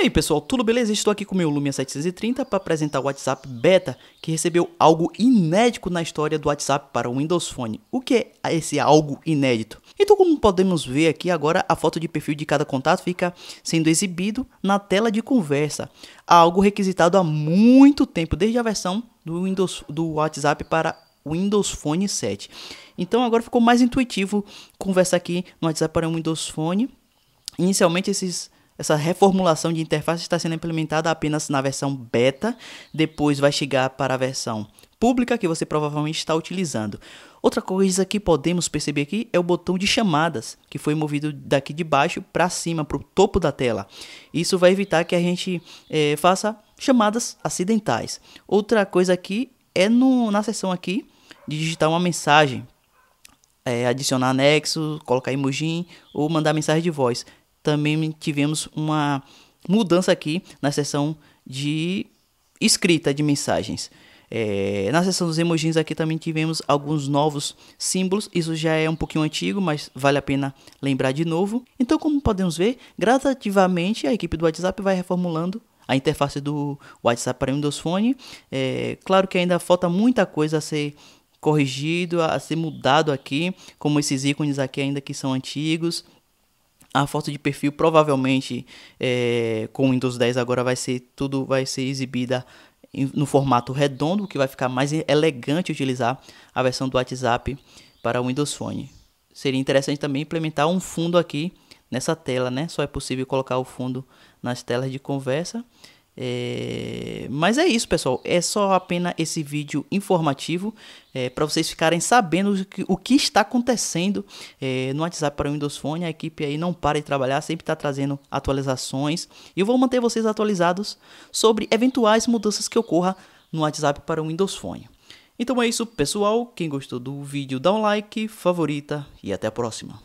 E aí pessoal, tudo beleza? Estou aqui com o meu Lumia 730 para apresentar o WhatsApp Beta, que recebeu algo inédito na história do WhatsApp para o Windows Phone. O que é esse algo inédito? Então como podemos ver aqui agora, a foto de perfil de cada contato fica sendo exibido na tela de conversa. Algo requisitado há muito tempo, desde a versão do, Windows, do WhatsApp para Windows Phone 7. Então agora ficou mais intuitivo conversar aqui no WhatsApp para o Windows Phone. Inicialmente esses essa reformulação de interface está sendo implementada apenas na versão beta, depois vai chegar para a versão pública que você provavelmente está utilizando. Outra coisa que podemos perceber aqui é o botão de chamadas, que foi movido daqui de baixo para cima, para o topo da tela. Isso vai evitar que a gente é, faça chamadas acidentais. Outra coisa aqui é no, na seção aqui de digitar uma mensagem, é, adicionar anexo, colocar emoji ou mandar mensagem de voz também tivemos uma mudança aqui na seção de escrita de mensagens. É, na seção dos emojis aqui também tivemos alguns novos símbolos. Isso já é um pouquinho antigo, mas vale a pena lembrar de novo. Então, como podemos ver, gradativamente a equipe do WhatsApp vai reformulando a interface do WhatsApp para Windows Phone. É, claro que ainda falta muita coisa a ser corrigido, a ser mudado aqui, como esses ícones aqui ainda que são antigos, a foto de perfil provavelmente é, com o Windows 10 agora vai ser tudo vai ser exibida no formato redondo, que vai ficar mais elegante utilizar a versão do WhatsApp para o Windows Phone. Seria interessante também implementar um fundo aqui nessa tela, né? Só é possível colocar o fundo nas telas de conversa. É, mas é isso, pessoal. É só apenas esse vídeo informativo é, para vocês ficarem sabendo o que, o que está acontecendo é, no WhatsApp para o Windows Phone. A equipe aí não para de trabalhar, sempre está trazendo atualizações. E eu vou manter vocês atualizados sobre eventuais mudanças que ocorra no WhatsApp para o Windows Phone. Então é isso, pessoal. Quem gostou do vídeo, dá um like, favorita e até a próxima.